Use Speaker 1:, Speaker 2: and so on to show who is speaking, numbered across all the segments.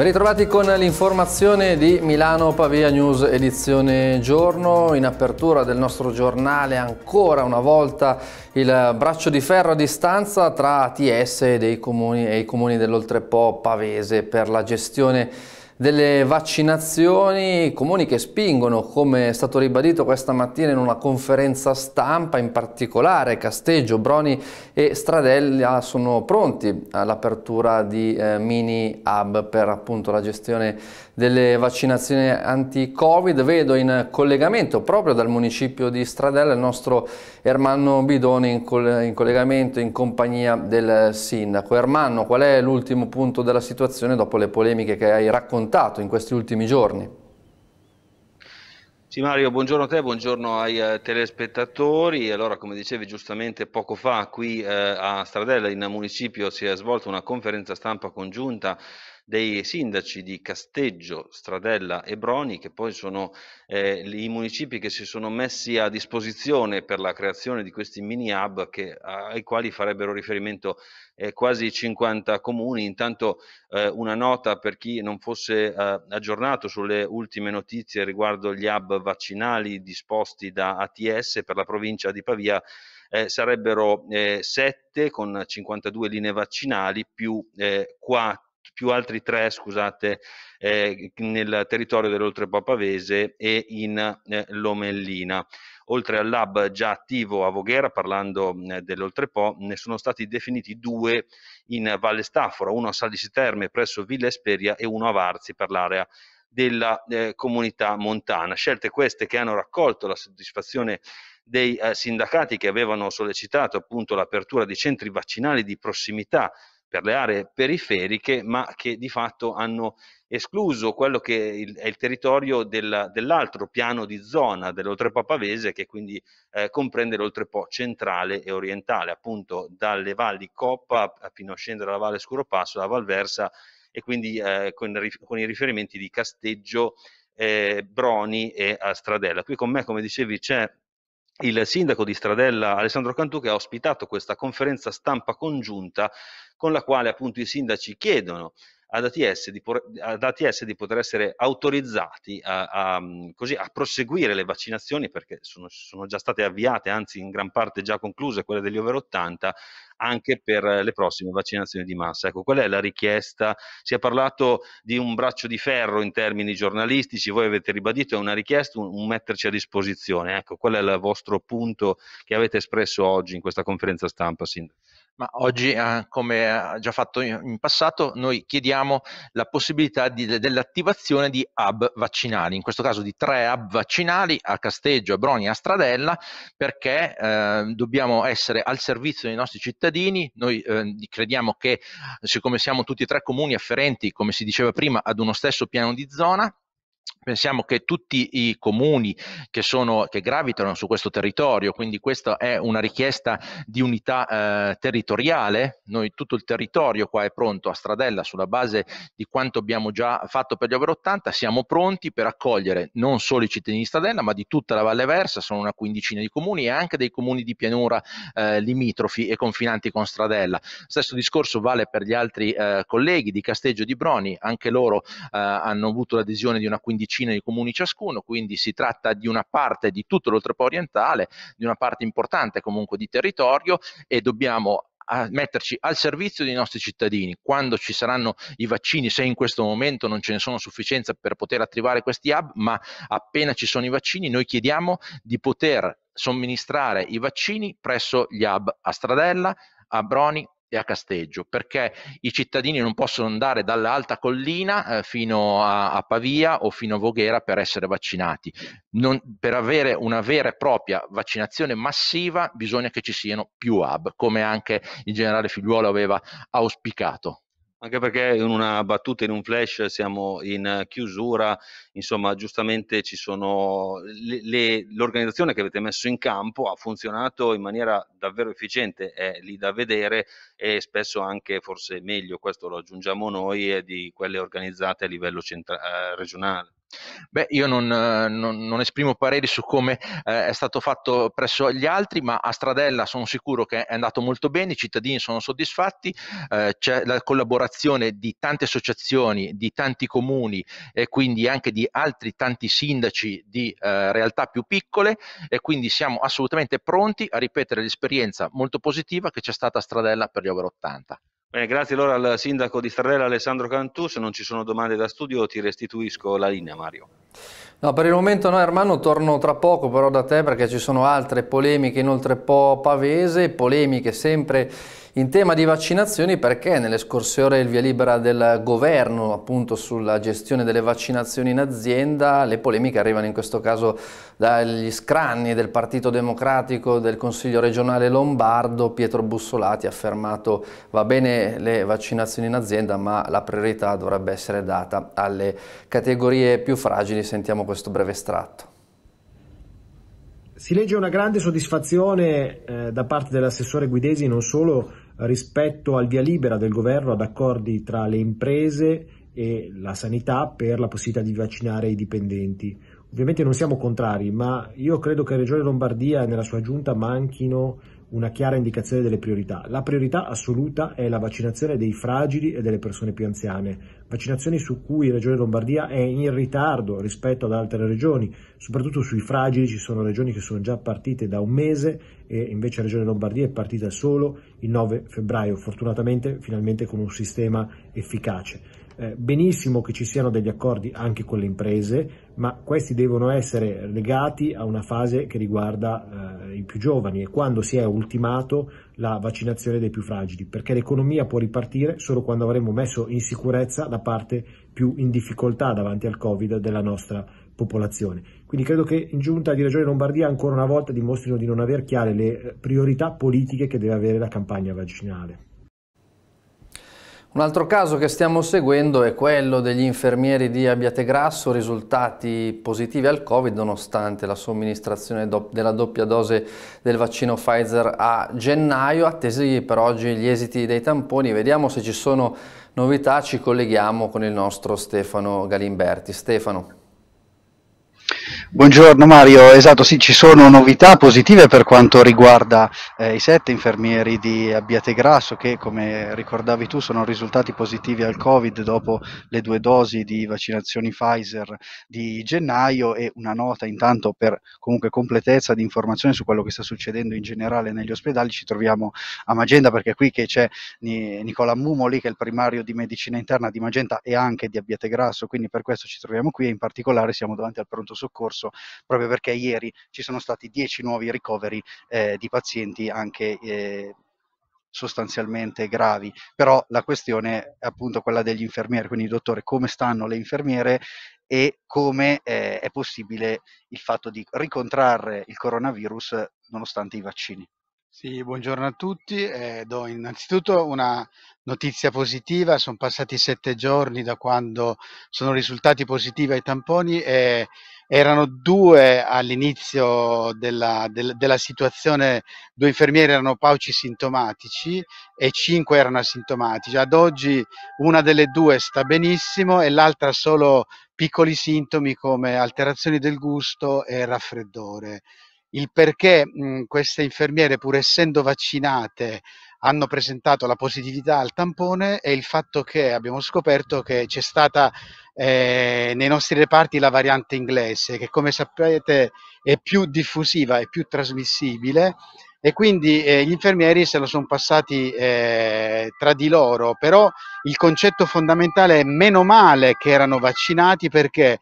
Speaker 1: Ben ritrovati con l'informazione di Milano Pavia News edizione giorno. In apertura del nostro giornale ancora una volta il braccio di ferro a distanza tra ATS e i comuni dell'Oltrepo Pavese per la gestione delle vaccinazioni, comuni che spingono, come è stato ribadito questa mattina in una conferenza stampa, in particolare Casteggio, Broni e Stradella sono pronti all'apertura di eh, mini hub per appunto la gestione delle vaccinazioni anti-Covid. Vedo in collegamento proprio dal municipio di Stradella il nostro Ermanno Bidoni in, coll in collegamento in compagnia del sindaco. Ermanno, qual è l'ultimo punto della situazione dopo le polemiche che hai raccontato? affrontato in questi ultimi giorni.
Speaker 2: Sì Mario, buongiorno a te, buongiorno ai eh, telespettatori. Allora, come dicevi giustamente poco fa, qui eh, a Stradella in municipio si è svolta una conferenza stampa congiunta dei sindaci di Casteggio, Stradella e Broni, che poi sono eh, i municipi che si sono messi a disposizione per la creazione di questi mini hub che, ai quali farebbero riferimento eh, quasi 50 comuni. Intanto eh, una nota per chi non fosse eh, aggiornato sulle ultime notizie riguardo gli hub vaccinali disposti da ATS per la provincia di Pavia. Eh, sarebbero eh, 7 con 52 linee vaccinali più eh, 4 più altri tre, scusate, eh, nel territorio dell'Oltrepapavese e in eh, Lomellina. Oltre al lab già attivo a Voghera, parlando eh, dell'Oltrepo, ne sono stati definiti due in Valle Stafora, uno a Salici Terme presso Villa Esperia e uno a Varzi per l'area della eh, comunità montana. Scelte queste che hanno raccolto la soddisfazione dei eh, sindacati che avevano sollecitato appunto l'apertura di centri vaccinali di prossimità per le aree periferiche, ma che di fatto hanno escluso quello che è il territorio del, dell'altro piano di zona dell'Oltrepo Pavese, che quindi eh, comprende l'Oltrepo centrale e orientale, appunto dalle valli Coppa fino a scendere alla Valle Scuropasso, la Valversa e quindi eh, con, con, i riferimenti di Casteggio, eh, Broni e eh, Stradella. Qui con me, come dicevi, c'è il sindaco di Stradella Alessandro Cantù che ha ospitato questa conferenza stampa congiunta con la quale appunto i sindaci chiedono ad ATS di, ad ATS di poter essere autorizzati a, a, mhmm, così, a, proseguire le vaccinazioni perché sono, sono già state avviate, anzi in gran parte già concluse, quelle degli over 80, anche per le prossime vaccinazioni di massa. Ecco, qual è la richiesta? Si è parlato di un braccio di ferro in termini giornalistici, voi avete ribadito, è una richiesta, un, un metterci a disposizione. Ecco, qual è il vostro punto che avete espresso oggi in questa conferenza stampa, Sindaco?
Speaker 3: ma oggi, eh, come eh, già fatto in, in, passato, noi chiediamo la possibilità di, dell'attivazione di hub vaccinali, in questo caso di tre hub vaccinali a Casteggio, a Broni e a Stradella, perché eh, dobbiamo essere al servizio dei nostri cittadini, noi eh, crediamo che siccome siamo tutti e tre comuni afferenti, come si diceva prima, ad uno stesso piano di zona, pensiamo che tutti i comuni che, sono, che gravitano su questo territorio, quindi questa è una richiesta di unità eh, territoriale, noi tutto il territorio qua è pronto a stradella sulla base di quanto abbiamo già fatto per gli over 80, siamo pronti per accogliere non solo i cittadini di Stradella ma di tutta la Valle Versa, sono una quindicina di comuni e anche dei comuni di pianura eh, limitrofi e confinanti con Stradella. Stesso discorso vale per gli altri eh, colleghi di Casteggio di Broni, anche loro eh, hanno avuto l'adesione di una quindicina decine di comuni ciascuno, quindi si tratta di una parte di tutto l'oltrepo orientale, di una parte importante comunque di territorio e dobbiamo metterci al servizio dei nostri cittadini. Quando ci saranno i vaccini, se in questo momento non ce ne sono sufficienza per poter attivare questi hub, ma appena ci sono i vaccini, noi chiediamo di poter somministrare i vaccini presso gli hub a Stradella, a Broni, e a Casteggio, perché i cittadini non possono andare dall'alta collina eh, fino a, a, Pavia o fino a Voghera per essere vaccinati. Non, per avere una vera e propria vaccinazione massiva bisogna che ci siano più hub, come anche il generale Figliuolo aveva auspicato.
Speaker 2: Anche perché in una battuta, in un flash, siamo in chiusura, insomma giustamente ci sono le, le, l'organizzazione che avete messo in campo ha funzionato in maniera davvero efficiente, è lì da vedere e spesso anche forse meglio, questo lo aggiungiamo noi, di quelle organizzate a livello centra- eh, regionale.
Speaker 3: Beh, io non, eh, non, non esprimo pareri su come eh, è stato fatto presso gli altri, ma a Stradella sono sicuro che è andato molto bene, i cittadini sono soddisfatti, eh, c'è la collaborazione di tante associazioni, di tanti comuni e quindi anche di altri tanti sindaci di eh, realtà più piccole e quindi siamo assolutamente pronti a ripetere l'esperienza molto positiva che c'è stata a Stradella per gli over 80.
Speaker 2: Bene, eh, grazie allora al sindaco di Ferrera Alessandro Cantù, se non ci sono domande da studio ti restituisco la linea Mario.
Speaker 1: No, per il momento no Ermanno, torno tra poco però da te perché ci sono altre polemiche inoltre po' pavese, polemiche sempre in tema di vaccinazioni perché nelle scorse ore il via libera del governo appunto sulla gestione delle vaccinazioni in azienda, le polemiche arrivano in questo caso dagli scranni del Partito Democratico del Consiglio regionale Lombardo, Pietro Bussolati ha affermato va bene le vaccinazioni in azienda ma la priorità dovrebbe essere data alle categorie più fragili, sentiamo questo breve estratto.
Speaker 4: Si legge una grande soddisfazione eh, da parte dell'assessore Guidesi non solo rispetto al via libera del governo ad accordi tra le imprese e la sanità per la possibilità di vaccinare i dipendenti. Ovviamente non siamo contrari, ma io credo che Regione Lombardia e nella sua giunta manchino una chiara indicazione delle priorità. La priorità assoluta è la vaccinazione dei fragili e delle persone più anziane, vaccinazioni su cui Regione Lombardia è in ritardo rispetto ad altre regioni, soprattutto sui fragili ci sono regioni che sono già partite da un mese e invece Regione Lombardia è partita solo il 9 febbraio, fortunatamente finalmente con un sistema efficace. Eh, benissimo che ci siano degli accordi anche con le imprese, ma questi devono essere legati a una fase che riguarda eh, i più giovani e quando si è ultimato la vaccinazione dei più fragili, perché l'economia può ripartire solo quando avremo messo in sicurezza la parte più in difficoltà davanti al Covid della nostra popolazione. Quindi credo che in giunta di Regione Lombardia ancora una volta dimostrino di non aver chiare le priorità politiche che deve avere la campagna vaccinale.
Speaker 1: Un altro caso che stiamo seguendo è quello degli infermieri di Abbiategrasso, risultati positivi al Covid nonostante la somministrazione do della doppia dose del vaccino Pfizer a gennaio, attesi per oggi gli esiti dei tamponi, vediamo se ci sono novità, ci colleghiamo con il nostro Stefano Galimberti. Stefano.
Speaker 5: Buongiorno Mario, esatto sì, ci sono novità positive per quanto riguarda eh, i sette infermieri di Abbiate Grasso che come ricordavi tu sono risultati positivi al Covid dopo le due dosi di vaccinazioni Pfizer di gennaio e una nota intanto per comunque completezza di informazione su quello che sta succedendo in generale negli ospedali, ci troviamo a Magenta perché è qui che c'è Nicola Mumoli che è il primario di medicina interna di Magenta e anche di Abbiate Grasso, quindi per questo ci troviamo qui e in particolare siamo davanti al pronto soccorso scorso, proprio perché ieri ci sono stati 10 nuovi ricoveri eh, di pazienti anche eh, sostanzialmente gravi, però la questione è appunto quella degli infermieri, quindi dottore come stanno le infermiere e come eh, è possibile il fatto di ricontrarre il coronavirus nonostante i vaccini.
Speaker 6: Sì, buongiorno a tutti. Eh, do innanzitutto una notizia positiva. Sono passati sette giorni da quando sono risultati positivi ai tamponi e erano due all'inizio della, del, della situazione, due infermieri erano pauci sintomatici e cinque erano asintomatici. Ad oggi una delle due sta benissimo e l'altra solo piccoli sintomi come alterazioni del gusto e raffreddore il perché mh, mhmm, queste infermiere, pur essendo vaccinate, hanno presentato la positività al tampone e il fatto che abbiamo scoperto che c'è stata eh, nei nostri reparti la variante inglese, che come sapete è più diffusiva, e più trasmissibile e quindi eh, gli infermieri se lo sono passati eh, tra di loro, però il concetto fondamentale è meno male che erano vaccinati perché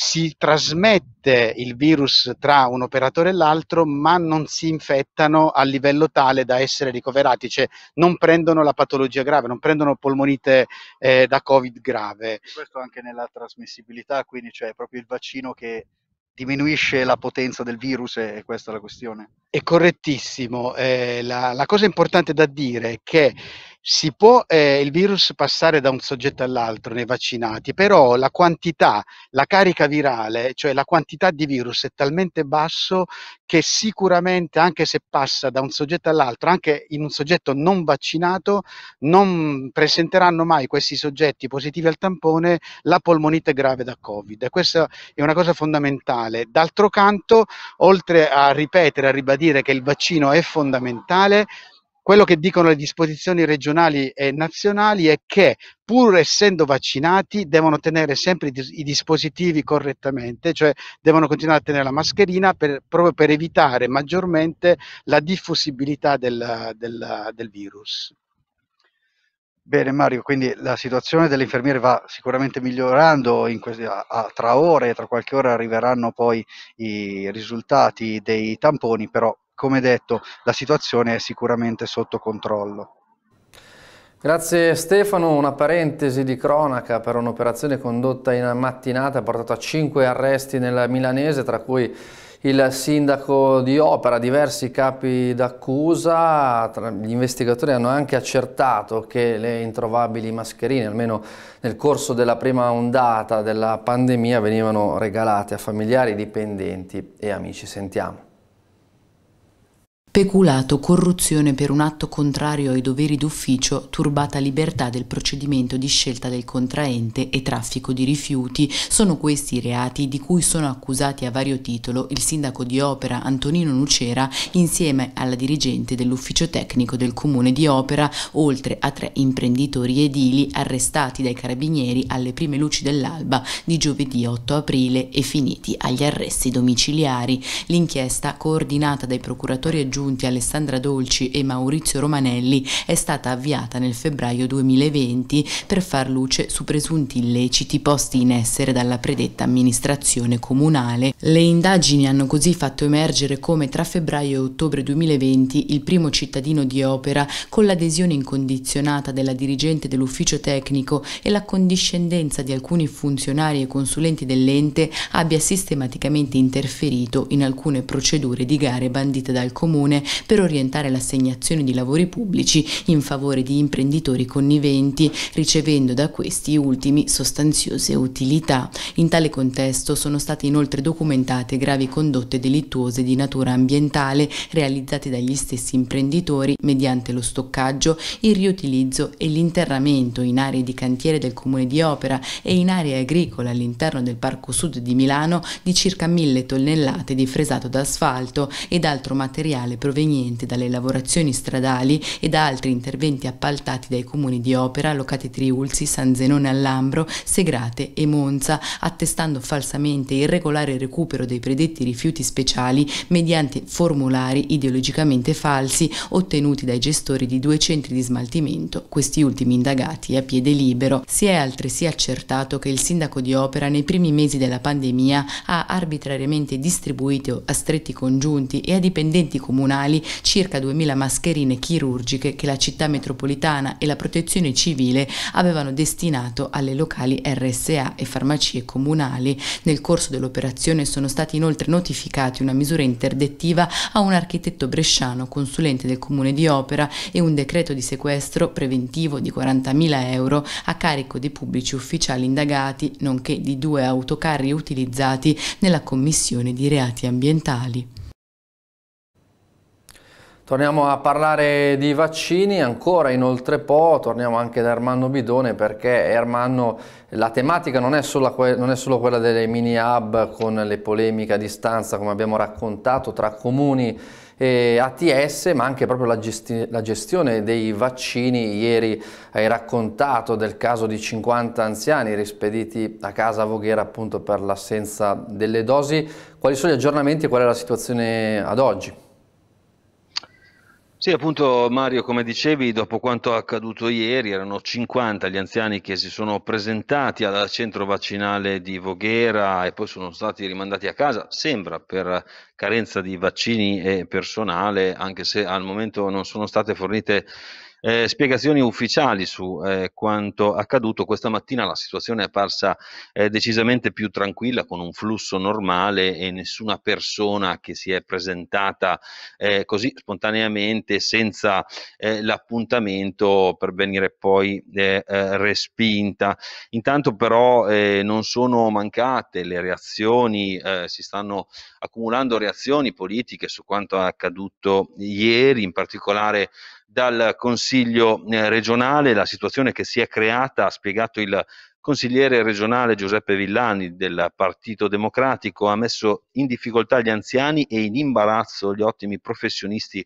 Speaker 6: si trasmette il virus tra un operatore e l'altro, ma non si infettano a livello tale da essere ricoverati, cioè non prendono la patologia grave, non prendono polmonite eh, da Covid grave. Questo anche nella trasmissibilità, quindi cioè proprio il vaccino che diminuisce la potenza del virus
Speaker 5: e questa è la questione.
Speaker 6: È correttissimo. Eh, la, la, cosa importante da dire è che si può eh, il virus passare da un soggetto all'altro nei vaccinati, però la quantità, la carica virale, cioè la quantità di virus è talmente basso che sicuramente anche se passa da un soggetto all'altro, anche in un soggetto non vaccinato, non presenteranno mai questi soggetti positivi al tampone la polmonite grave da Covid. E questa è una cosa fondamentale. D'altro canto, oltre a ripetere, a ribadire che il vaccino è fondamentale, quello che dicono le disposizioni regionali e nazionali è che, pur essendo vaccinati, devono tenere sempre i, dis- i dispositivi correttamente, cioè devono continuare a tenere la mascherina per, proprio per evitare maggiormente la diffusibilità del, del, del virus. Bene Mario, quindi la situazione delle infermiere va sicuramente
Speaker 5: migliorando, questi, a, a, tra ore, tra qualche ora arriveranno poi i risultati dei tamponi, però come detto, la situazione è sicuramente sotto controllo.
Speaker 1: Grazie Stefano, una parentesi di cronaca per un'operazione condotta in mattinata ha portato a cinque arresti nel milanese, tra cui il sindaco di Opera, diversi capi d'accusa, gli investigatori hanno anche accertato che le introvabili mascherine, almeno nel corso della prima ondata della pandemia, venivano regalate a familiari, dipendenti e amici. Sentiamo
Speaker 7: speculato corruzione per un atto contrario ai doveri d'ufficio, turbata libertà del procedimento di scelta del contraente e traffico di rifiuti sono questi i reati di cui sono accusati a vario titolo il sindaco di Opera Antonino Nucera insieme alla dirigente dell'ufficio tecnico del comune di Opera, oltre a tre imprenditori edili arrestati dai carabinieri alle prime luci dell'alba di giovedì 8 aprile e finiti agli arresti domiciliari. L'inchiesta coordinata dai procuratori aggiunti congiunti Alessandra Dolci e Maurizio Romanelli è stata avviata nel febbraio 2020 per far luce su presunti illeciti posti in essere dalla predetta amministrazione comunale. Le indagini hanno così fatto emergere come tra febbraio e ottobre 2020 il primo cittadino di opera, con l'adesione incondizionata della dirigente dell'ufficio tecnico e la condiscendenza di alcuni funzionari e consulenti dell'ente, abbia sistematicamente interferito in alcune procedure di gare bandite dal comune Comune per orientare l'assegnazione di lavori pubblici in favore di imprenditori conniventi, ricevendo da questi ultimi sostanziose utilità. In tale contesto sono state inoltre documentate gravi condotte delittuose di natura ambientale realizzate dagli stessi imprenditori mediante lo stoccaggio, il riutilizzo e l'interramento in aree di cantiere del Comune di Opera e in aree agricole all'interno del Parco Sud di Milano di circa mille tonnellate di fresato d'asfalto ed altro materiale proveniente dalle lavorazioni stradali e da altri interventi appaltati dai comuni di Opera, Locate Triulzi, San Zenone all'Ambro, Segrate e Monza, attestando falsamente il regolare recupero dei predetti rifiuti speciali mediante formulari ideologicamente falsi ottenuti dai gestori di due centri di smaltimento, questi ultimi indagati a piede libero. Si è altresì accertato che il sindaco di Opera nei primi mesi della pandemia ha arbitrariamente distribuito a stretti congiunti e a dipendenti comunali comunali circa 2.000 mascherine chirurgiche che la città metropolitana e la protezione civile avevano destinato alle locali RSA e farmacie comunali. Nel corso dell'operazione sono stati inoltre notificati una misura interdettiva a un architetto bresciano consulente del comune di Opera e un decreto di sequestro preventivo di 40.000 euro a carico dei pubblici ufficiali indagati, nonché di due autocarri utilizzati nella commissione di reati ambientali.
Speaker 1: Torniamo a parlare di vaccini, ancora inoltre po', torniamo anche da Ermanno Bidone perché Ermanno la tematica non è, que non è solo quella delle mini hub con le polemiche a distanza come abbiamo raccontato tra comuni e ATS, ma anche proprio la, gesti la, gestione dei vaccini. Ieri hai raccontato del caso di 50 anziani rispediti a casa a Voghera appunto per l'assenza delle dosi. Quali sono gli aggiornamenti e qual è la situazione ad oggi?
Speaker 2: Sì, appunto Mario, come dicevi, dopo quanto accaduto ieri, erano 50 gli anziani che si sono presentati al centro vaccinale di Voghera e poi sono stati rimandati a casa, sembra per carenza di vaccini e personale, anche se al momento non sono state fornite eh, spiegazioni ufficiali su eh, quanto accaduto. Questa mattina la situazione è apparsa eh, decisamente più tranquilla, con un flusso normale e nessuna persona che si è presentata eh, così spontaneamente senza eh, l'appuntamento per venire poi eh, respinta. Intanto però non sono mancate le reazioni, si stanno accumulando reazioni politiche su quanto accaduto ieri, in particolare dal Consiglio eh, regionale, la situazione che si è creata, ha spiegato il consigliere regionale Giuseppe Villani del Partito Democratico, ha messo in difficoltà gli anziani e in imbarazzo gli ottimi professionisti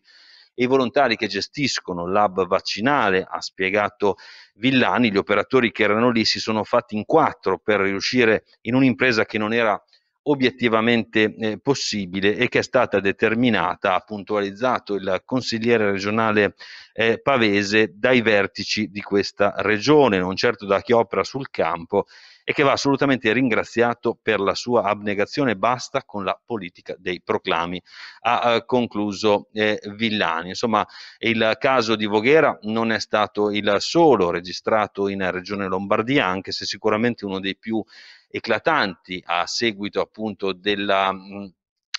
Speaker 2: e i volontari che gestiscono l'hub vaccinale, ha spiegato Villani, gli operatori che erano lì si sono fatti in quattro per riuscire in un'impresa che non era obiettivamente eh, possibile e che è stata determinata, ha puntualizzato il consigliere regionale eh, Pavese, dai vertici di questa regione, non certo da chi opera sul campo e che va assolutamente ringraziato per la sua abnegazione. Basta con la politica dei proclami. Ha eh, concluso eh, Villani. Insomma, il caso di Voghera non è stato il solo registrato in Regione Lombardia, anche se sicuramente uno dei più eclatanti a seguito appunto della...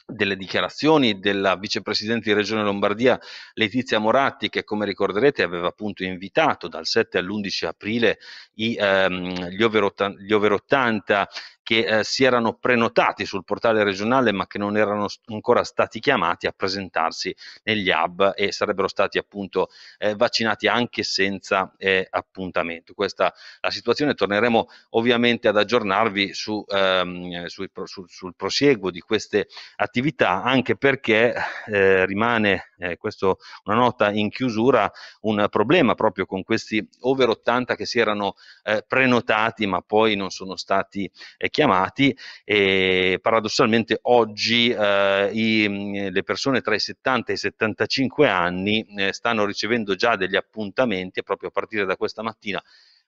Speaker 2: delle dichiarazioni della vicepresidente di Regione Lombardia Letizia Moratti che come ricorderete aveva appunto invitato dal 7 all'11 aprile i, ehm, gli, over 80, gli over 80 che eh, si erano prenotati sul portale regionale ma che non erano st- ancora stati chiamati a presentarsi negli hub e sarebbero stati appunto eh, vaccinati anche senza eh, appuntamento. Questa è la situazione, torneremo ovviamente ad aggiornarvi su, ehm, sui, su, sul prosieguo di queste attività anche perché eh, rimane eh, questa una nota in chiusura, un problema proprio con questi over 80 che si erano eh, prenotati ma poi non sono stati eh, chiamati e paradossalmente oggi eh, i, mm, le persone tra i 70 e i 75 anni eh, stanno ricevendo già degli appuntamenti proprio a partire da questa mattina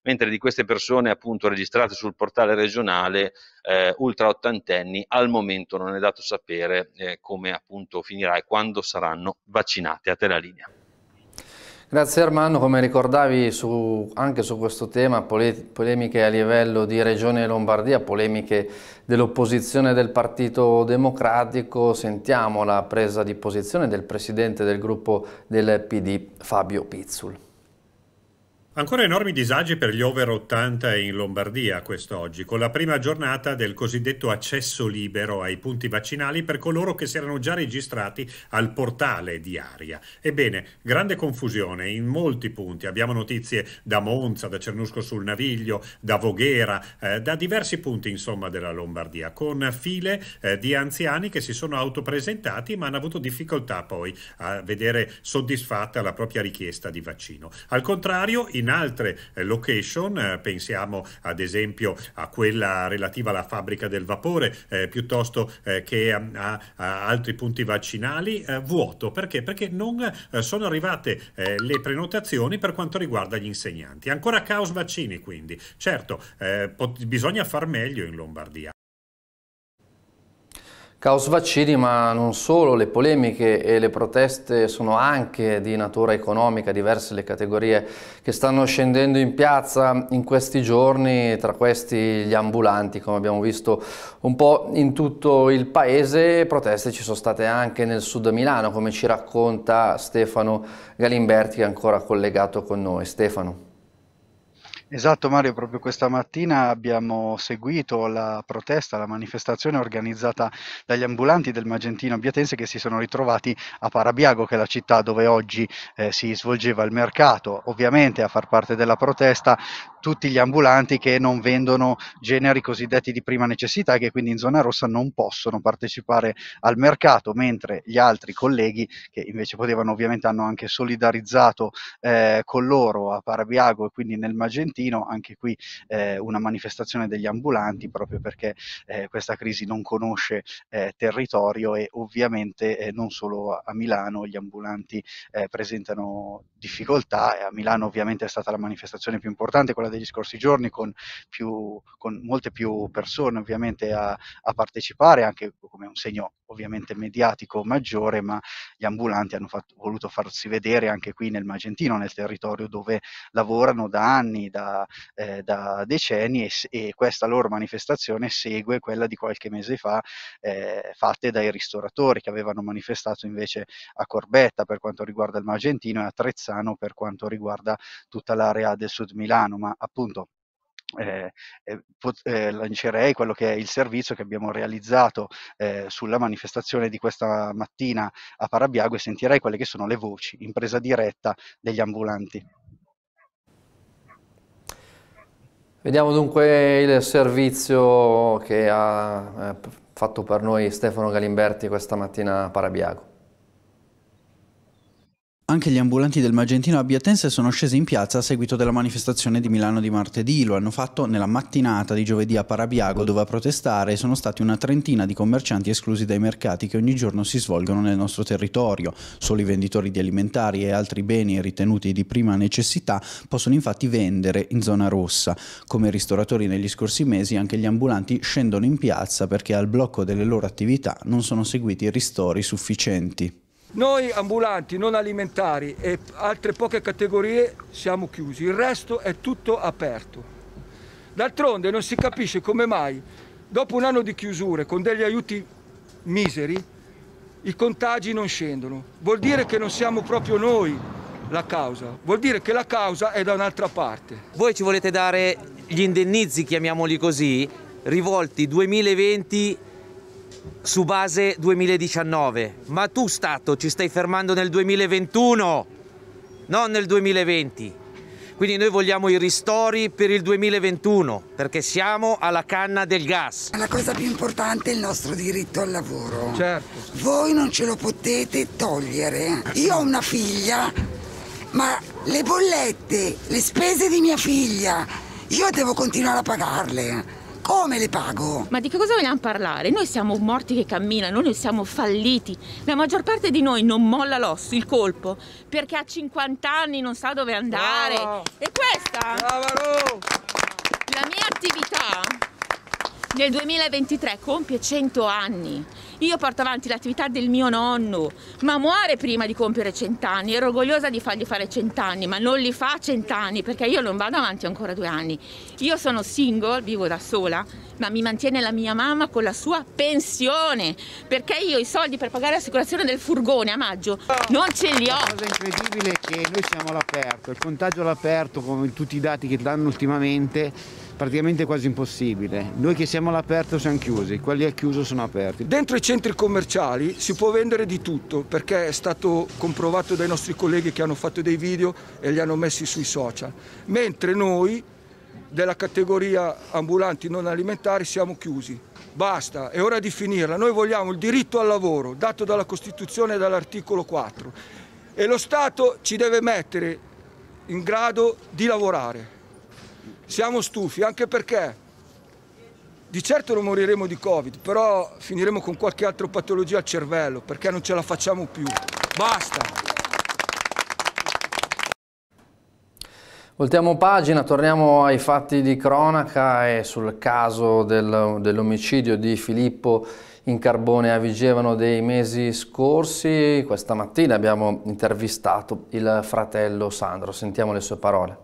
Speaker 2: mentre di queste persone appunto registrate sul portale regionale eh, ultra ottantenni al momento non è dato sapere eh, come appunto finirà e quando saranno vaccinate. A te la linea.
Speaker 1: Grazie Armando, come ricordavi su, anche su questo tema pole, polemiche a livello di Regione Lombardia, polemiche dell'opposizione del Partito Democratico, sentiamo la presa di posizione del Presidente del gruppo del PD Fabio Pizzul.
Speaker 8: Ancora enormi disagi per gli over 80 in Lombardia quest'oggi, con la prima giornata del cosiddetto accesso libero ai punti vaccinali per coloro che si erano già registrati al portale di Aria. Ebbene, grande confusione in molti punti. Abbiamo notizie da Monza, da Cernusco sul Naviglio, da Voghera, eh, da diversi punti insomma della Lombardia, con file eh, di anziani che si sono autopresentati ma hanno avuto difficoltà poi a vedere soddisfatta la propria richiesta di vaccino. Al contrario, in in altre eh, location, eh, pensiamo ad esempio a quella relativa alla fabbrica del vapore eh, piuttosto che a, a, altri punti vaccinali, vuoto perché? Perché non sono arrivate le prenotazioni per quanto riguarda gli insegnanti. Ancora caos vaccini quindi. Certo, bisogna far meglio in Lombardia.
Speaker 1: Caos vaccini, ma non solo, le polemiche e le proteste sono anche di natura economica, diverse le categorie che stanno scendendo in piazza in questi giorni, tra questi gli ambulanti, come abbiamo visto un po' in tutto il paese, proteste ci sono state anche nel sud Milano, come ci racconta Stefano Galimberti che è ancora collegato con noi. Stefano.
Speaker 5: Esatto Mario, proprio questa mattina abbiamo seguito la protesta, la manifestazione organizzata dagli ambulanti del Magentino Abbiatense che si sono ritrovati a Parabiago, che è la città dove oggi eh, si svolgeva il mercato. Ovviamente a far parte della protesta tutti gli ambulanti che non vendono generi cosiddetti di prima necessità e che quindi in zona rossa non possono partecipare al mercato, mentre gli altri colleghi che invece potevano ovviamente hanno anche solidarizzato eh, con loro a Parabiago e quindi nel Magentino Trentino, anche qui eh, una manifestazione degli ambulanti proprio perché eh, questa crisi non conosce eh, territorio e ovviamente eh, non solo a Milano gli ambulanti eh, presentano difficoltà, a Milano ovviamente è stata la manifestazione più importante, quella degli scorsi giorni, con, più, con molte più persone ovviamente a, a partecipare, anche come un segno ovviamente mediatico maggiore, ma gli ambulanti hanno fatto, voluto farsi vedere anche qui nel Magentino, nel territorio dove lavorano da anni, da da, eh, da decenni e, e, questa loro manifestazione segue quella di qualche mese fa eh, fatte dai ristoratori che avevano manifestato invece a Corbetta per quanto riguarda il Magentino e a Trezzano per quanto riguarda tutta l'area del sud Milano, ma appunto eh, eh pot- eh, lancerei quello che è il servizio che abbiamo realizzato eh, sulla manifestazione di questa mattina a Parabiago e sentirei quelle che sono le voci in presa diretta degli ambulanti.
Speaker 1: Vediamo dunque il servizio che ha eh, fatto per noi Stefano Galimberti questa mattina a Parabiago.
Speaker 5: Anche gli ambulanti del Magentino Abbiatense sono scesi in piazza a seguito della manifestazione di Milano di martedì. Lo hanno fatto nella mattinata di giovedì a Parabiago, dove a protestare sono stati una trentina di commercianti esclusi dai mercati che ogni giorno si svolgono nel nostro territorio. Solo i venditori di alimentari e altri beni ritenuti di prima necessità possono infatti vendere in zona rossa. Come ristoratori negli scorsi mesi, anche gli ambulanti scendono in piazza perché al blocco delle loro attività non sono seguiti ristori sufficienti.
Speaker 9: Noi ambulanti, non alimentari e altre poche categorie siamo chiusi, il resto è tutto aperto. D'altronde non si capisce come mai, dopo un anno di chiusure, con degli aiuti miseri, i contagi non scendono. Vuol dire che non siamo proprio noi la causa, vuol dire che la
Speaker 3: causa è da un'altra parte. Voi ci volete dare gli indennizi, chiamiamoli così, rivolti 2020 su base 2019, ma tu Stato ci stai fermando nel 2021, non nel 2020. Quindi noi vogliamo i ristori per il 2021 perché siamo alla canna del gas.
Speaker 10: La cosa più importante è il nostro diritto al lavoro. Certo. Voi non ce lo potete togliere. Io ho una figlia, ma le bollette,
Speaker 7: le spese di mia figlia, io devo continuare a pagarle come le pago? Ma di che cosa vogliamo parlare? Noi siamo morti che camminano, noi siamo falliti. La maggior parte di noi non molla l'osso, il colpo, perché a 50 anni non sa dove andare. Bravo. E questa... Brava, la mia attività nel 2023 compie 100 anni io porto avanti l'attività del mio nonno, ma muore prima di compiere cent'anni. Ero orgogliosa di fargli fare cent'anni, ma non li fa cent'anni perché io non vado avanti ancora due anni. Io sono single, vivo da sola, ma mi mantiene la mia mamma con la sua pensione perché io i soldi per pagare l'assicurazione del furgone a maggio non ce li ho. La cosa
Speaker 6: incredibile è che noi siamo all'aperto, il contagio
Speaker 10: all'aperto con tutti i dati che danno ultimamente praticamente quasi impossibile. Noi che siamo all'aperto siamo chiusi, quelli al chiuso sono aperti. Dentro i centri commerciali si può vendere
Speaker 9: di tutto perché è stato comprovato dai nostri colleghi che hanno fatto dei video e li hanno messi sui social, mentre noi della categoria ambulanti non alimentari siamo chiusi. Basta, è ora di finirla. Noi vogliamo il diritto al lavoro dato dalla Costituzione e dall'articolo 4 e lo Stato ci deve mettere in grado di lavorare. Siamo stufi anche perché di certo non moriremo di Covid, però finiremo con qualche altra patologia al cervello perché non ce la facciamo più. Basta!
Speaker 1: Voltiamo pagina, torniamo ai fatti di cronaca e sul caso del, dell'omicidio di Filippo in Carbone a Vigevano dei mesi scorsi. Questa mattina abbiamo intervistato il fratello Sandro, sentiamo le sue parole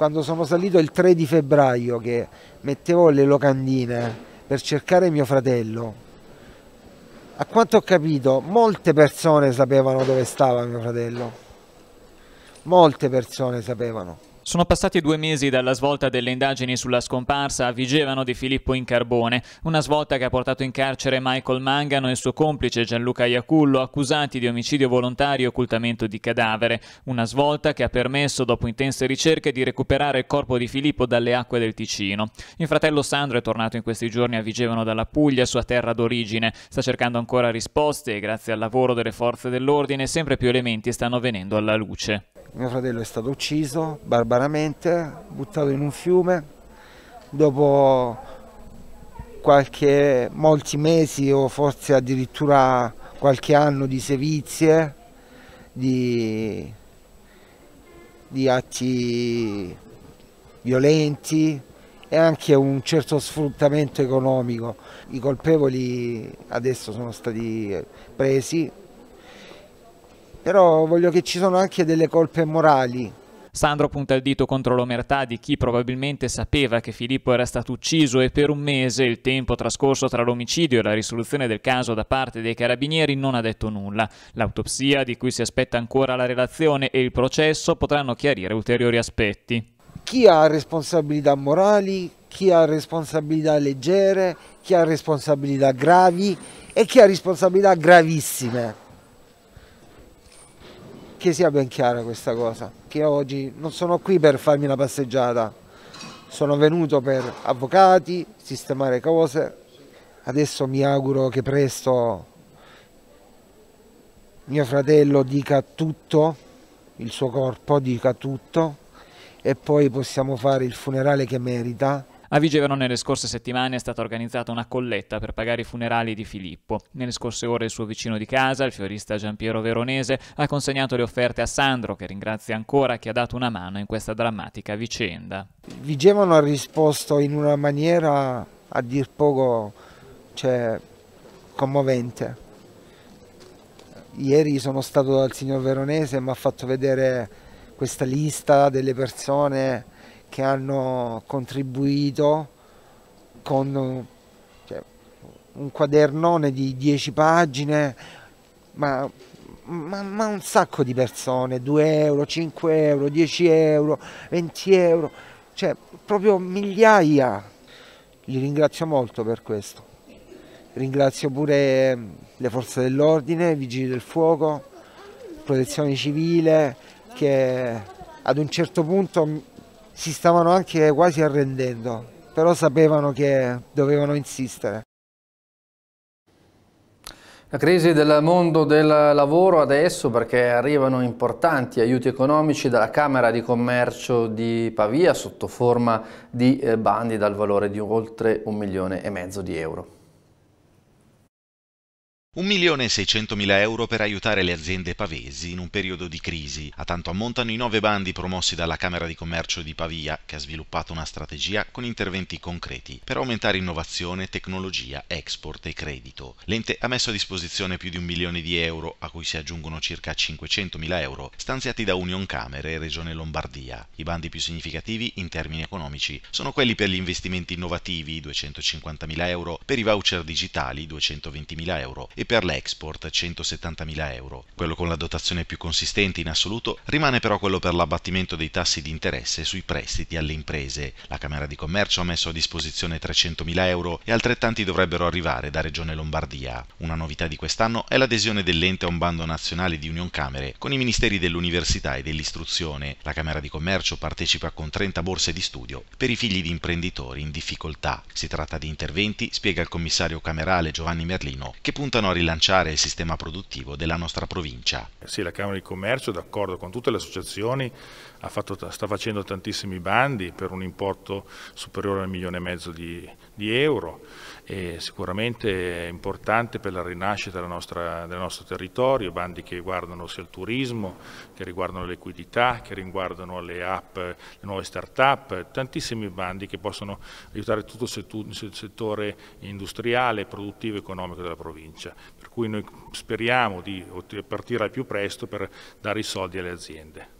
Speaker 10: quando sono salito il 3 di febbraio che mettevo le locandine per cercare mio fratello, a quanto ho capito molte persone sapevano dove stava mio fratello, molte persone sapevano.
Speaker 11: Sono passati due mesi dalla svolta delle indagini sulla scomparsa a Vigevano di Filippo Incarbone, una svolta che ha portato in carcere Michael Mangano e il suo complice Gianluca Iacullo, accusati di omicidio volontario e occultamento di cadavere. Una svolta che ha permesso, dopo intense ricerche, di recuperare il corpo di Filippo dalle acque del Ticino. Il fratello Sandro è tornato in questi giorni a Vigevano dalla Puglia, sua terra d'origine. Sta cercando ancora risposte e grazie al lavoro delle forze dell'ordine sempre più elementi stanno venendo alla luce
Speaker 10: mio fratello è stato ucciso barbaramente, buttato in un fiume, dopo qualche, molti mesi o forse addirittura qualche anno di sevizie, di, di atti violenti e anche un certo sfruttamento economico. I colpevoli adesso sono stati presi però voglio che ci sono anche delle colpe morali.
Speaker 11: Sandro punta il dito contro l'omertà di chi probabilmente sapeva che Filippo era stato ucciso e per un mese il tempo trascorso tra l'omicidio e la risoluzione del caso da parte dei carabinieri non ha detto nulla. L'autopsia, di cui si aspetta ancora la relazione, e il processo potranno chiarire ulteriori aspetti.
Speaker 10: Chi ha responsabilità morali, chi ha responsabilità leggere, chi ha responsabilità gravi e chi ha responsabilità gravissime che sia ben chiara questa cosa, che oggi non sono qui per farmi una passeggiata, sono venuto per avvocati, sistemare cose, adesso mi auguro che presto mio fratello dica tutto, il suo corpo dica tutto e poi possiamo fare il funerale che merita
Speaker 11: a Vigevano nelle scorse settimane è stata organizzata una colletta per pagare i funerali di Filippo. Nelle scorse ore il suo vicino di casa, il fiorista Giampiero Veronese, ha consegnato le offerte a Sandro, che ringrazia ancora chi ha dato una mano in questa drammatica vicenda.
Speaker 10: Vigevano ha risposto in una maniera a dir poco cioè, commovente. Ieri sono stato dal signor Veronese e mi ha fatto vedere questa lista delle persone che hanno contribuito con cioè, un quadernone di 10 pagine, ma, ma, ma, un sacco di persone, 2 euro, 5 euro, 10 euro, 20 euro, cioè proprio migliaia. Li ringrazio molto per questo. Ringrazio pure ehm, le forze dell'ordine, i vigili del fuoco, protezione civile che ad un certo punto si stavano anche quasi arrendendo, però sapevano che dovevano insistere.
Speaker 1: La crisi del mondo del lavoro adesso perché arrivano importanti aiuti economici dalla Camera di Commercio di Pavia sotto forma di eh, bandi dal valore di oltre un milione e mezzo di euro.
Speaker 12: 1.600.000 euro per aiutare le aziende pavesi in un periodo di crisi. A tanto ammontano i nove bandi promossi dalla Camera di Commercio di Pavia, che ha sviluppato una strategia con interventi concreti per aumentare innovazione, tecnologia, export e credito. L'ente ha messo a disposizione più di un milione di euro, a cui si aggiungono circa 500.000 euro stanziati da Union Camere e Regione Lombardia. I bandi più significativi in termini economici sono quelli per gli investimenti innovativi 250.000 euro, per i voucher digitali 220.000 euro e per l'export 170.000 euro. Quello con la dotazione più consistente in assoluto rimane però quello per l'abbattimento dei tassi di interesse sui prestiti alle imprese. La Camera di Commercio ha messo a disposizione 300.000 euro e altrettanti dovrebbero arrivare da Regione Lombardia. Una novità di quest'anno è l'adesione dell'ente a un bando nazionale di Union Camere con i ministeri dell'università e dell'istruzione. La Camera di Commercio partecipa con 30 borse di studio per i figli di imprenditori in difficoltà. Si tratta di interventi, spiega il commissario camerale Giovanni Merlino, che puntano a rilanciare il sistema produttivo della nostra provincia.
Speaker 8: Sì, la Camera di Commercio, d'accordo con tutte le associazioni, fatto, sta facendo tantissimi bandi per un importo superiore al milione e mezzo di, di euro sicuramente è importante per la rinascita della nostra, del nostro territorio, bandi che riguardano sia il turismo, che riguardano l'equidità, che riguardano le app, le nuove start-up, tantissimi bandi che possono aiutare tutto il settore industriale, produttivo e economico della provincia. Per cui noi speriamo di partire al più presto per dare i soldi alle aziende.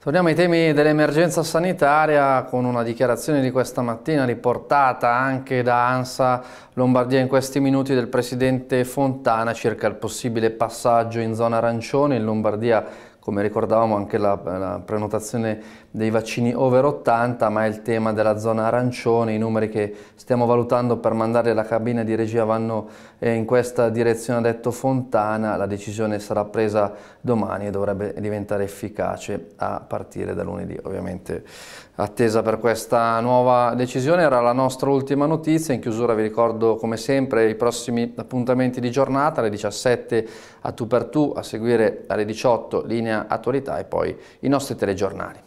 Speaker 1: Torniamo ai temi dell'emergenza sanitaria con una dichiarazione di questa mattina riportata anche da ANSA Lombardia in questi minuti del presidente Fontana circa il possibile passaggio in zona arancione in Lombardia come ricordavamo anche la, la, prenotazione dei vaccini over 80, ma il tema della zona arancione, i numeri che stiamo valutando per mandare la cabina di regia vanno eh, in questa direzione, ha detto Fontana, la decisione sarà presa domani e dovrebbe diventare efficace a partire da lunedì ovviamente attesa per questa nuova decisione era la nostra ultima notizia. In chiusura vi ricordo come sempre i prossimi appuntamenti di giornata alle 17 a tu per tu, a seguire alle 18 linea attualità e poi i nostri telegiornali.